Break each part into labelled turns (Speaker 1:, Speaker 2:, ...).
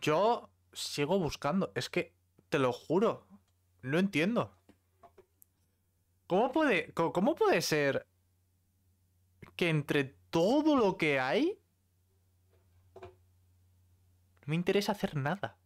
Speaker 1: Yo sigo buscando. Es que, te lo juro, no entiendo. ¿Cómo puede, cómo puede ser que entre todo lo que hay, no me interesa hacer nada?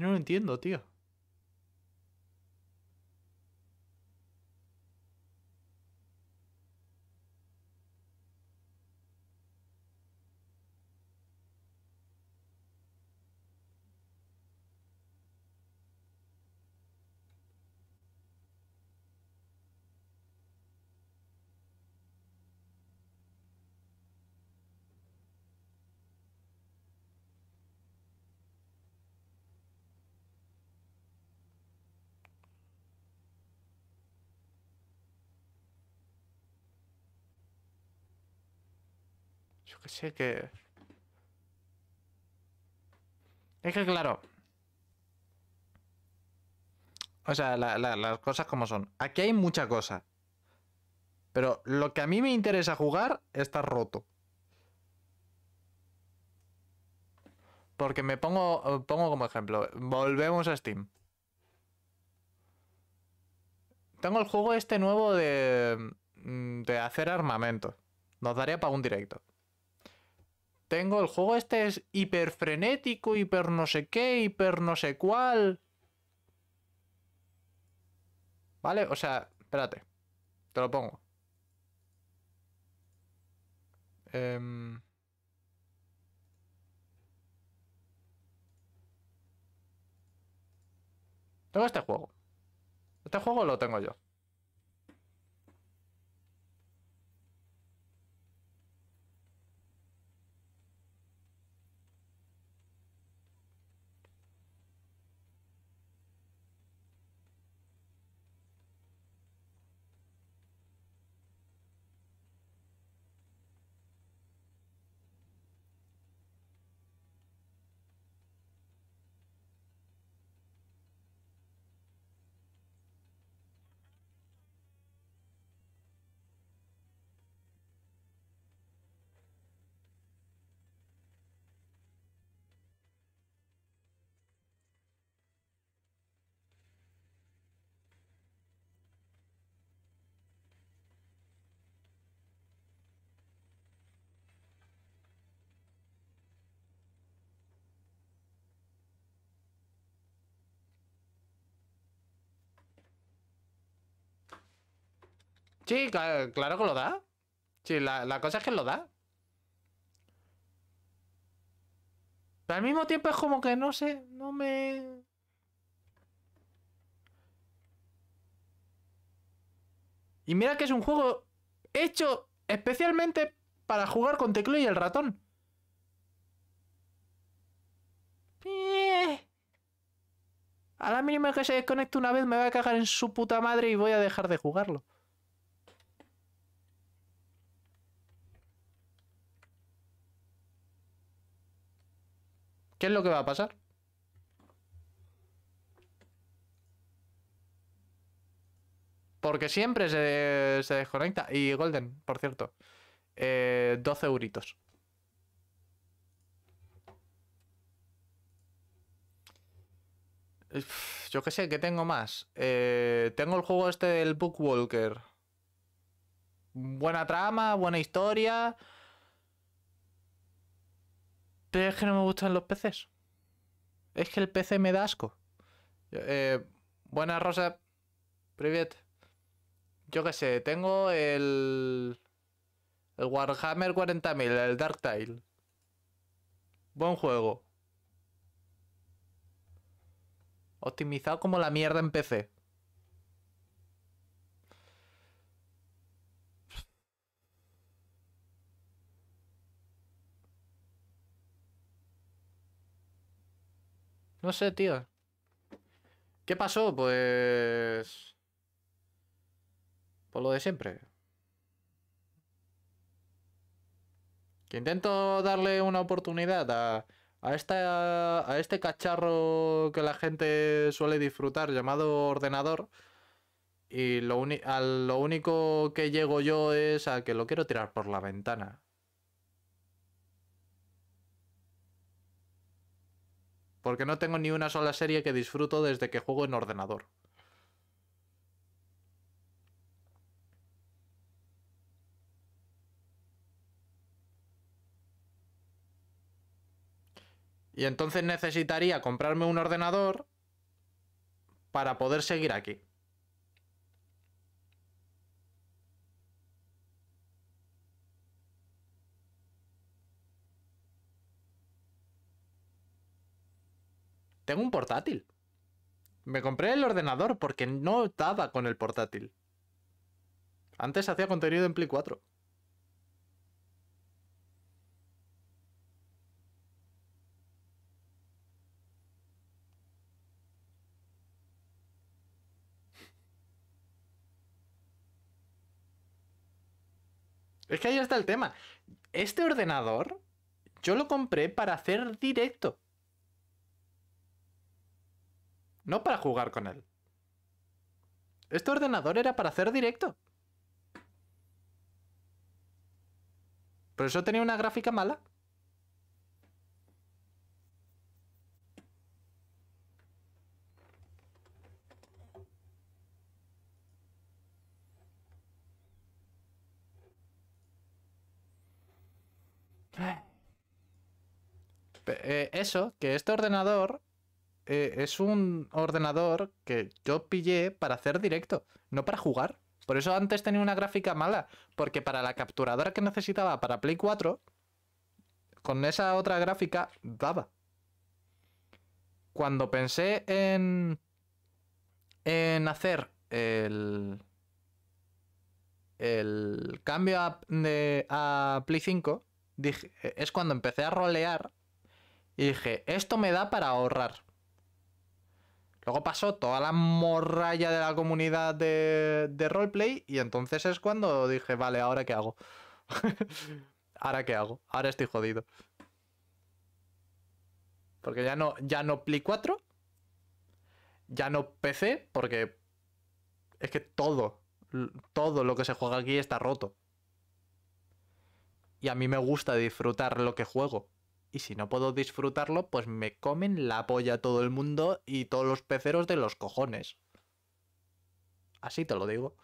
Speaker 1: no lo entiendo, tío. Yo qué sé que... Es que claro. O sea, las cosas como son. Aquí hay mucha cosa. Pero lo que a mí me interesa jugar está roto. Porque me pongo, pongo como ejemplo. Volvemos a Steam. Tengo el juego este nuevo de, de hacer armamento. Nos daría para un directo. Tengo el juego este es hiper frenético, hiper no sé qué, hiper no sé cuál. ¿Vale? O sea, espérate. Te lo pongo. Em, tengo este juego. Este juego lo tengo yo. Sí, claro, que lo da. Sí, la, la, cosa es que lo da. Pero al mismo tiempo es como que no sé, no me... Y mira que es un juego hecho especialmente para jugar con teclado y el ratón. Eh. A la mínima que se desconecte una vez me va a cagar en su puta madre y voy a dejar de jugarlo. ¿Qué es lo que va a pasar? Porque siempre se, desconecta. Y Golden, por cierto. 12 eh, euritos. Yo qué sé, ¿qué tengo más? Eh, tengo el juego este del Bookwalker. Buena trama, buena historia es que no me gustan los peces. Es que el PC me da asco. Eh, buenas, Rosa. Privet. Yo que sé, tengo el. El Warhammer 40.000, el Dark Tile. Buen juego. Optimizado como la mierda en PC. No sé, tío. ¿Qué pasó? Pues... Por lo de siempre. Que intento darle una oportunidad a, a, esta, a este cacharro que la gente suele disfrutar llamado ordenador. Y lo único que llego yo es a que lo quiero tirar por la ventana. Porque no tengo ni una sola serie que disfruto desde que juego en ordenador. Y entonces necesitaría comprarme un ordenador para poder seguir aquí. Tengo un portátil. Me compré el ordenador porque no daba con el portátil. Antes hacía contenido en Play 4. Es que ahí está el tema. Este ordenador yo lo compré para hacer directo no para jugar con él. Este ordenador era para hacer directo. ¿Por eso tenía una gráfica mala? Eh, eso, que este ordenador eh, es un ordenador que yo pillé para hacer directo, no para jugar. Por eso antes tenía una gráfica mala, porque para la capturadora que necesitaba para Play 4, con esa otra gráfica daba. Cuando pensé en, en hacer el, cambio a, Play 5, dije, es cuando empecé a rolear y dije, esto me da para ahorrar. Luego pasó toda la morralla de la comunidad de, roleplay y entonces es cuando dije, vale, ahora qué hago. ahora qué hago. Ahora estoy jodido. Porque ya no, ya no Play 4, ya no PC, porque es que todo, todo lo que se juega aquí está roto. Y a mí me gusta disfrutar lo que juego. Y si no puedo disfrutarlo, pues me comen la polla todo el mundo y todos los peceros de los cojones. Así te lo digo.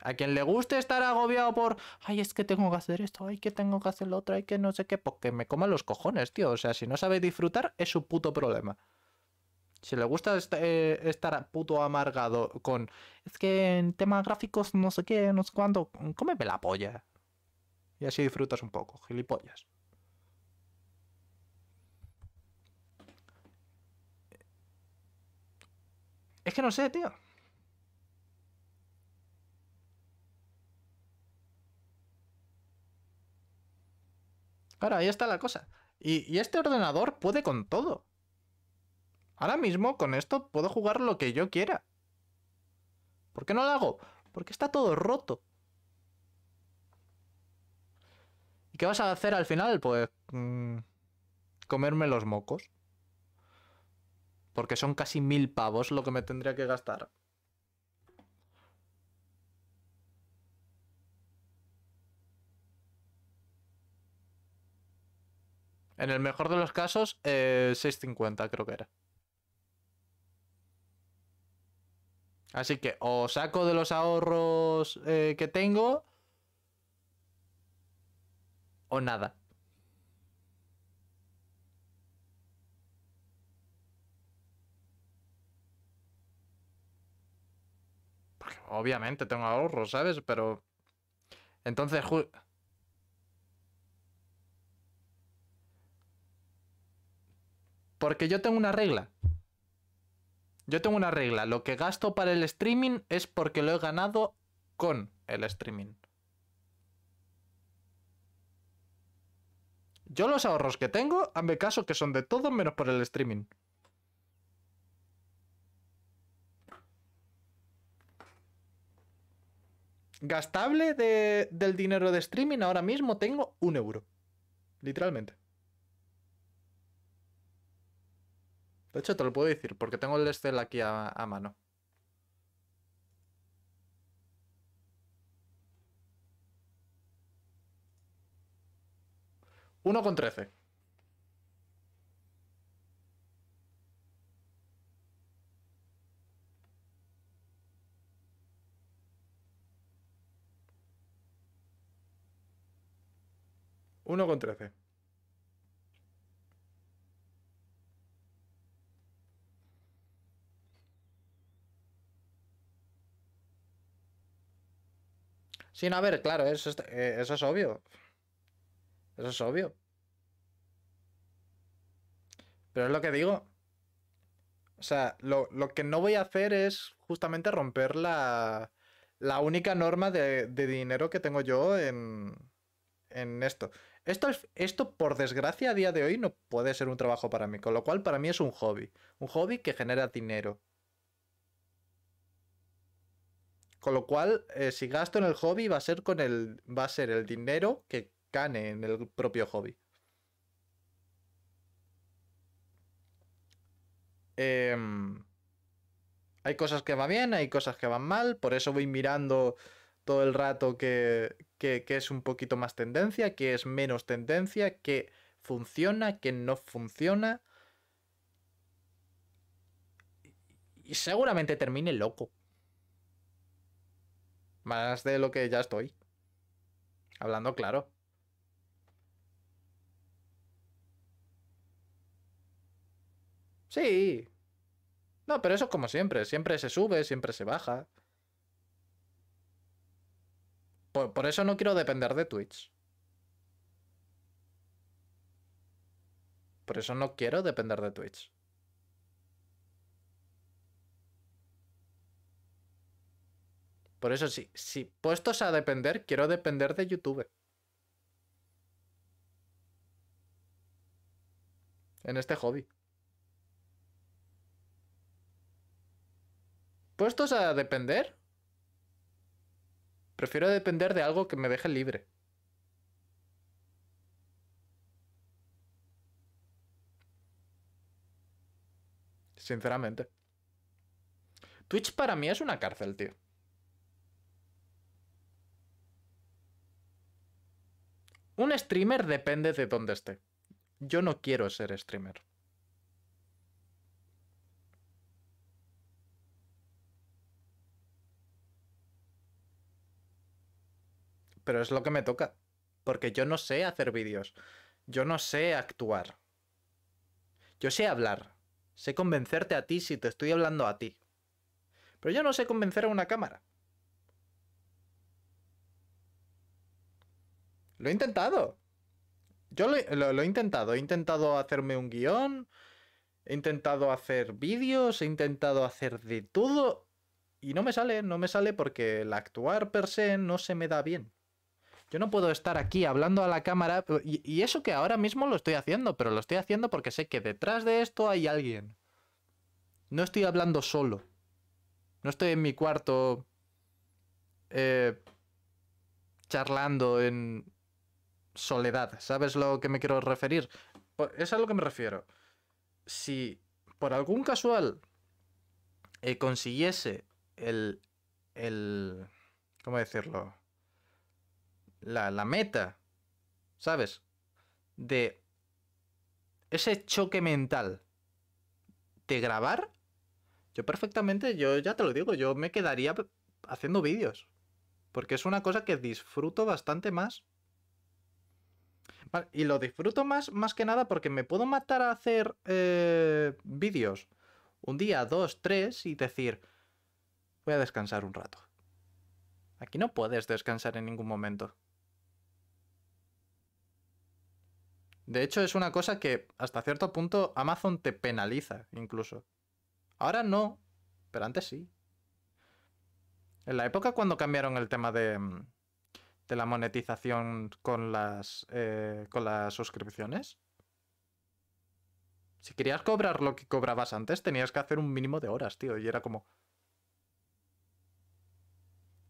Speaker 1: A quien le guste estar agobiado por, ay, es que tengo que hacer esto, ay, que tengo que hacer lo otro, ay, que no sé qué, porque pues me coman los cojones, tío. O sea, si no sabe disfrutar, es su puto problema. Si le gusta eh, estar puto amargado con, es que en temas gráficos no sé qué, no sé cuándo, cómeme la polla. Y así disfrutas un poco, gilipollas. Es que no sé, tío. Claro, ahí está la cosa. Y, este ordenador puede con todo. Ahora mismo con esto puedo jugar lo que yo quiera. ¿Por qué no lo hago? Porque está todo roto. ¿Y qué vas a hacer al final? Pues mm, comerme los mocos. Porque son casi mil pavos lo que me tendría que gastar. En el mejor de los casos, 6.50 eh, creo que era. Así que o saco de los ahorros eh, que tengo o nada. Pues, obviamente tengo ahorros, ¿sabes? Pero... Entonces... Porque yo tengo una regla. Yo tengo una regla. Lo que gasto para el streaming es porque lo he ganado con el streaming. Yo los ahorros que tengo, hazme caso que son de todo menos por el streaming. Gastable del dinero de streaming ahora mismo tengo un euro. Literalmente. De hecho, te lo puedo decir porque tengo el Excel aquí a mano. 1 con 13. Uno con trece. Sin sí, a ver, claro, eso es, eh, eso es obvio. Eso es obvio. Pero es lo que digo. O sea, lo, que no voy a hacer es justamente romper la, la única norma de, dinero que tengo yo en, en esto. Esto, esto, por desgracia, a día de hoy no puede ser un trabajo para mí, con lo cual para mí es un hobby. Un hobby que genera dinero. Con lo cual, eh, si gasto en el hobby, va a ser con el. va a ser el dinero que en el propio hobby. Em, hay cosas que van bien, hay cosas que van mal, por eso voy mirando todo el rato que es un poquito más tendencia, que es menos tendencia, que funciona, que no funciona. Y seguramente termine loco. Más de lo que ya estoy. Hablando claro. Sí. No, pero eso como siempre. Siempre se sube, siempre se baja. Por, eso no quiero depender de Twitch. Por eso no quiero depender de Twitch. Por eso sí, si, si puestos a depender, quiero depender de YouTube. En este hobby. puestos a depender, prefiero depender de algo que me deje libre. Sinceramente. Twitch para mí es una cárcel, tío. Un streamer depende de dónde esté. Yo no quiero ser streamer. pero es lo que me toca. Porque yo no sé hacer vídeos. Yo no sé actuar. Yo sé hablar. Sé convencerte a ti si te estoy hablando a ti. Pero yo no sé convencer a una cámara. Lo he intentado. Yo lo, he intentado. He intentado hacerme un guión. He intentado hacer vídeos. He intentado hacer de todo. Y no me sale. No me sale porque el actuar per se no se me da bien. Yo no puedo estar aquí hablando a la cámara y, eso que ahora mismo lo estoy haciendo, pero lo estoy haciendo porque sé que detrás de esto hay alguien. No estoy hablando solo. No estoy en mi cuarto eh, charlando en soledad. ¿Sabes lo que me quiero referir? Es a lo que me refiero. Si por algún casual eh, consiguiese el, el... ¿Cómo decirlo? la, meta, ¿sabes? De ese choque mental de grabar, yo perfectamente, yo ya te lo digo, yo me quedaría haciendo vídeos. Porque es una cosa que disfruto bastante más. y lo disfruto más, más que nada porque me puedo matar a hacer eh, vídeos un día, dos, tres y decir, voy a descansar un rato. Aquí no puedes descansar en ningún momento. De hecho, es una cosa que hasta cierto punto Amazon te penaliza incluso. Ahora no, pero antes sí. En la época cuando cambiaron el tema de, mm, de la monetización con las, eh, con las suscripciones, si querías cobrar lo que cobrabas antes, tenías que hacer un mínimo de horas, tío. Y era como...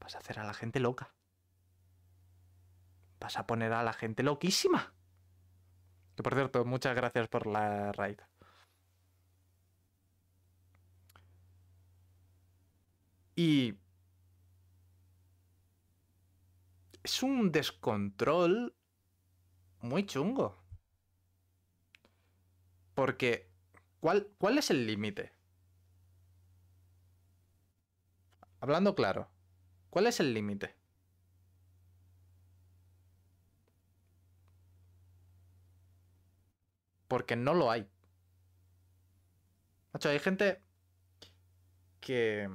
Speaker 1: Vas a hacer a la gente loca. Vas a poner a la gente loquísima. Que por cierto, muchas gracias por la raid. Y es un descontrol muy chungo. Porque, ¿cuál, cuál es el límite? Hablando claro, ¿cuál es el límite? Porque no lo hay. Macho, hay gente que.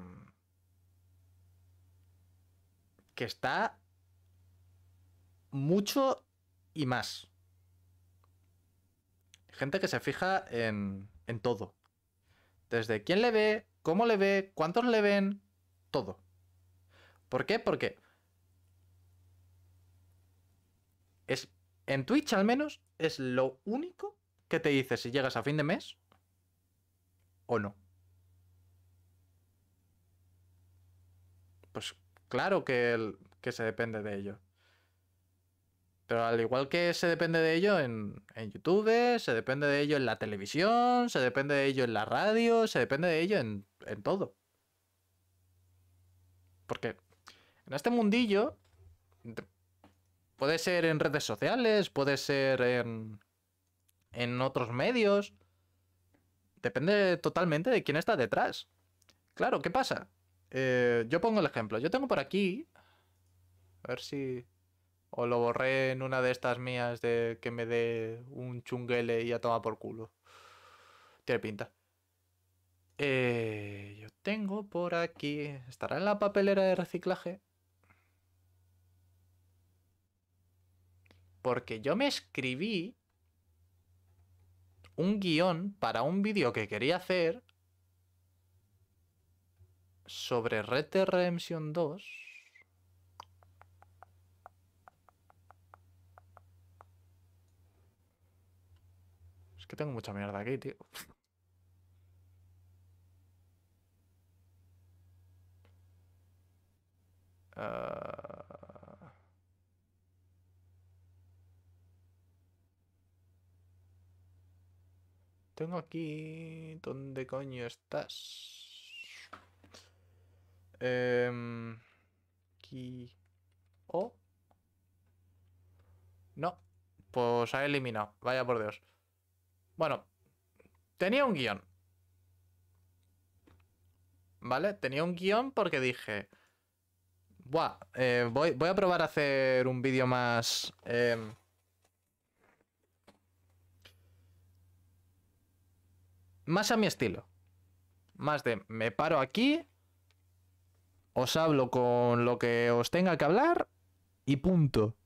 Speaker 1: que está mucho y más. Gente que se fija en, en todo. Desde quién le ve, cómo le ve, cuántos le ven, todo. ¿Por qué? Porque es en Twitch al menos es lo único ¿Qué te dices si llegas a fin de mes o no? Pues claro que, que se depende de ello. Pero al igual que se depende de ello en, YouTube, se depende de ello en la televisión, se depende de ello en la radio, se depende de ello en todo. Porque en este mundillo, puede ser en redes sociales, puede ser en, en otros medios. Depende totalmente de quién está detrás. Claro, ¿qué pasa? Eh, yo pongo el ejemplo. Yo tengo por aquí. A ver si. O lo borré en una de estas mías de que me dé un chunguele y ya toma por culo. Tiene pinta. Eh, yo tengo por aquí. ¿Estará en la papelera de reciclaje? Porque yo me escribí un guión para un vídeo que quería hacer sobre Red Dead Redemption 2. Es que tengo mucha mierda aquí, tío. Eh, tengo aquí. ¿Dónde coño estás? Eh, aquí. ¿O? No. Pues ha eliminado. Vaya por Dios. Bueno. Tenía un guión. ¿Vale? Tenía un guión porque dije... Buah, eh, voy, a probar a hacer un vídeo más... Em, Más a mi estilo. Más de me paro aquí, os hablo con lo que os tenga que hablar y punto.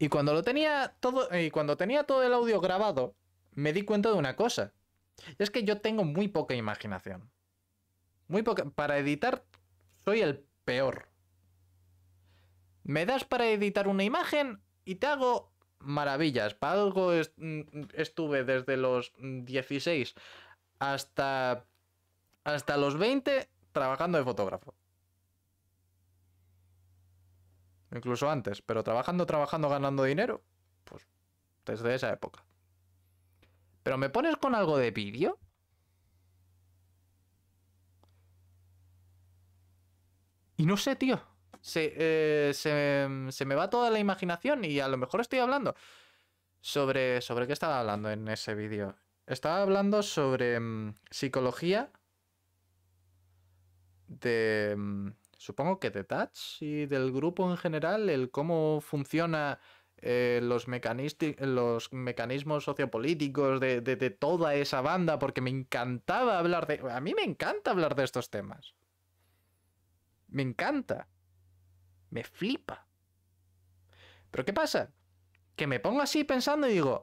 Speaker 1: Y cuando lo tenía todo, y cuando tenía todo el audio grabado, me di cuenta de una cosa. Es que yo tengo muy poca imaginación. Muy poca. Para editar, soy el peor. Me das para editar una imagen y te hago maravillas. Para algo mm, estuve desde los 16 hasta, hasta los 20 trabajando de fotógrafo. Incluso antes, pero trabajando, trabajando, ganando dinero, pues desde esa época. Pero me pones con algo de vídeo. Y no sé, tío. Se, eh, me va toda la imaginación y a lo mejor estoy hablando. Sobre, sobre qué estaba hablando en ese vídeo. Estaba hablando sobre mm, psicología de... Mm, supongo que de Touch y del grupo en general, el cómo funciona eh, los, mecanismos sociopolíticos de, de, toda esa banda, porque me encantaba hablar de... A mí me encanta hablar de estos temas. Me encanta. Me flipa. Pero ¿qué pasa? Que me pongo así pensando y digo,